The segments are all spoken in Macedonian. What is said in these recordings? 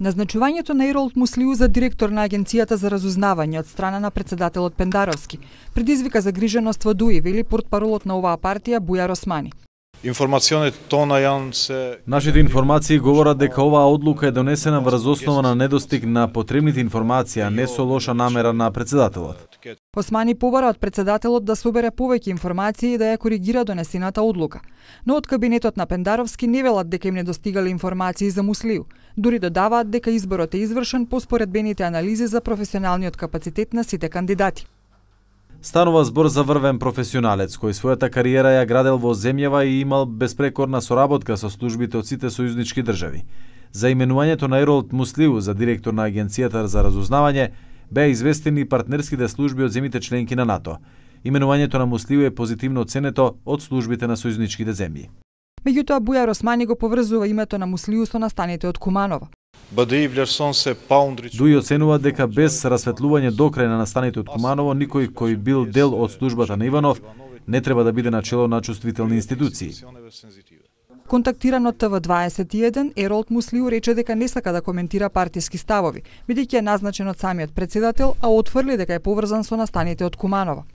Назначувањето на Иролт Муслиу за директор на Агенцијата за разузнавање од страна на председателот Пендаровски предизвика загриженост во ДУИ, вели портпаролот на оваа партија Бујар Османи. Нашите информации говорат дека оваа одлука е донесена врз основа на недостиг на потребните информации, а не со лоша намера на председателот. Османи побара од председателот да собере повеќе информации и да ја коригира донесената одлука. Но од кабинетот на Пендаровски не велат дека им не достигале информации за Муслију. Дури додаваат дека изборот е извршен по споредбените анализи за професионалниот капацитет на сите кандидати. Станува збор за врвен професионалец кој својата кариера ја градел во земјава и имал безпрекорна соработка со службите од сите сојузнички држави. За именувањето на Еролд Муслиу за директор на Агенцијата за разузнавање, беа известени партнерските служби од земите членки на НАТО. Именувањето на Муслиу е позитивно оценето од службите на сојузничките земји. Меѓутоа, Бујар Османи го поврзува името на Муслиу со настаните од Куманово. Дуј оценува дека без расветлување до крај на настаните од Куманово, никој кој бил дел од службата на Иванов не треба да биде начело на чувствителни институции. Контактиран од ТВ21, Еролт Муслиу рече дека не сака да коментира партиски ставови, бидејќи е назначен од самиот председател, а отфрли дека е поврзан со настаните од Куманово.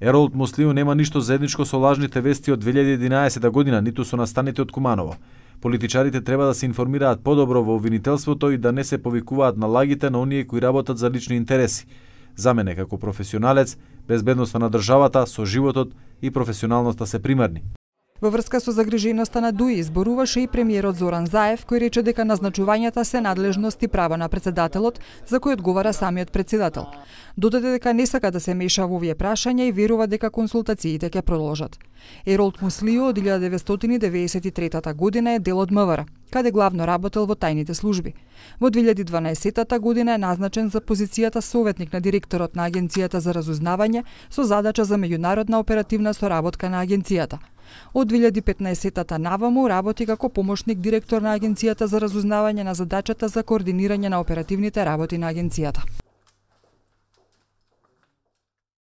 Еролт Муслиу нема ништо заедничко со лажните вести од 2011 година, ниту со настаните од Куманово. Политичарите треба да се информираат подобро во обвинителството и да не се повикуваат на лагите на оние кои работат за лични интереси. За мене, како професионалец, безбедноста на државата, со животот и професионалноста се примерни. Во врска со загрижеността на ДУИ изборуваше и премиерот Зоран Заев, кој рече дека назначувањата се надлежност и право на председателот, за кој одговара самиот председател. Додаде дека не сака да се меша во овие прашања и верува дека консултациите ќе продолжат. Еролт Муслио од 1993 година е дел од МВР, каде главно работел во тајните служби. Во 2012 година е назначен за позицијата советник на директорот на Агенцијата за разузнавање со задача за меѓународна оперативна соработка на агенцијата – Од 2015-тата наваму работи како помошник директор на Агенцијата за разузнавање на задачата за координирање на оперативните работи на агенцијата.